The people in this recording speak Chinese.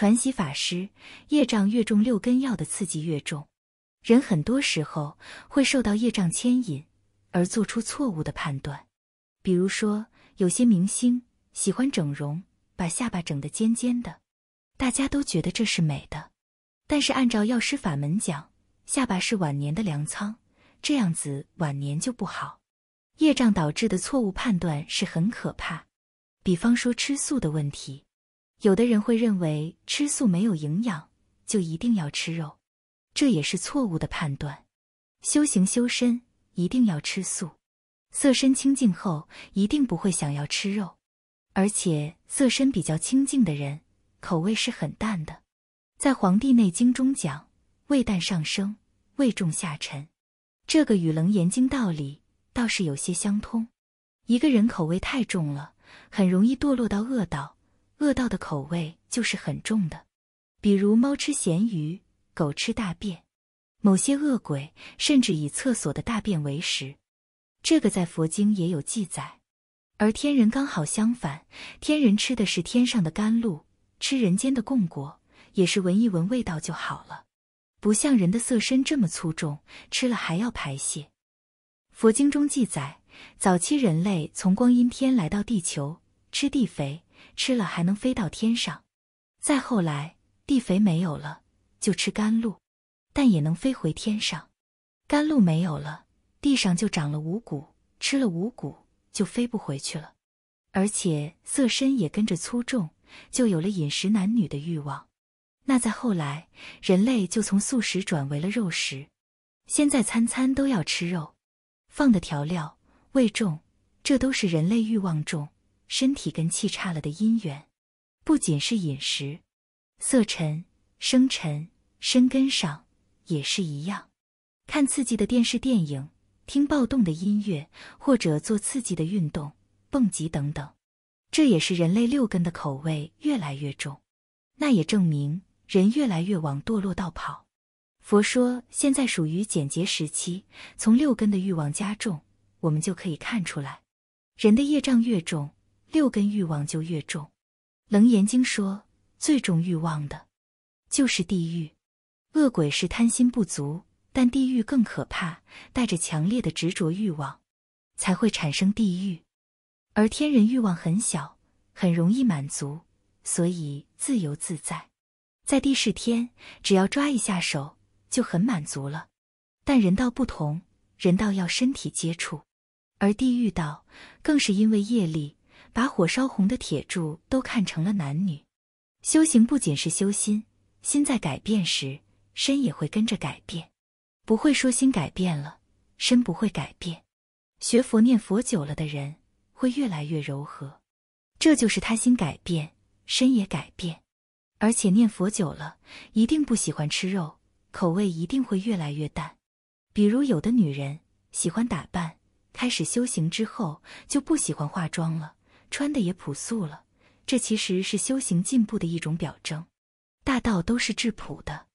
传习法师，业障越重，六根药的刺激越重。人很多时候会受到业障牵引而做出错误的判断。比如说，有些明星喜欢整容，把下巴整得尖尖的，大家都觉得这是美的。但是按照药师法门讲，下巴是晚年的粮仓，这样子晚年就不好。业障导致的错误判断是很可怕。比方说吃素的问题。有的人会认为吃素没有营养，就一定要吃肉，这也是错误的判断。修行修身一定要吃素，色身清净后一定不会想要吃肉，而且色身比较清净的人口味是很淡的。在《黄帝内经》中讲，味淡上升，味重下沉，这个与《楞严经》道理倒是有些相通。一个人口味太重了，很容易堕落到恶道。恶道的口味就是很重的，比如猫吃咸鱼，狗吃大便，某些恶鬼甚至以厕所的大便为食。这个在佛经也有记载。而天人刚好相反，天人吃的是天上的甘露，吃人间的供果，也是闻一闻味道就好了，不像人的色身这么粗重，吃了还要排泄。佛经中记载，早期人类从光阴天来到地球。吃地肥，吃了还能飞到天上；再后来，地肥没有了，就吃甘露，但也能飞回天上；甘露没有了，地上就长了五谷，吃了五谷就飞不回去了。而且色身也跟着粗重，就有了饮食男女的欲望。那再后来，人类就从素食转为了肉食，现在餐餐都要吃肉，放的调料味重，这都是人类欲望重。身体跟气差了的因缘，不仅是饮食、色尘、声尘、身根上也是一样。看刺激的电视电影，听暴动的音乐，或者做刺激的运动、蹦极等等，这也是人类六根的口味越来越重。那也证明人越来越往堕落道跑。佛说现在属于简洁时期，从六根的欲望加重，我们就可以看出来，人的业障越重。六根欲望就越重，《楞严经》说最重欲望的，就是地狱恶鬼是贪心不足，但地狱更可怕，带着强烈的执着欲望，才会产生地狱。而天人欲望很小，很容易满足，所以自由自在。在地是天，只要抓一下手就很满足了。但人道不同，人道要身体接触，而地狱道更是因为业力。把火烧红的铁柱都看成了男女。修行不仅是修心，心在改变时，身也会跟着改变。不会说心改变了，身不会改变。学佛念佛久了的人，会越来越柔和，这就是他心改变，身也改变。而且念佛久了，一定不喜欢吃肉，口味一定会越来越淡。比如有的女人喜欢打扮，开始修行之后就不喜欢化妆了。穿的也朴素了，这其实是修行进步的一种表征。大道都是质朴的。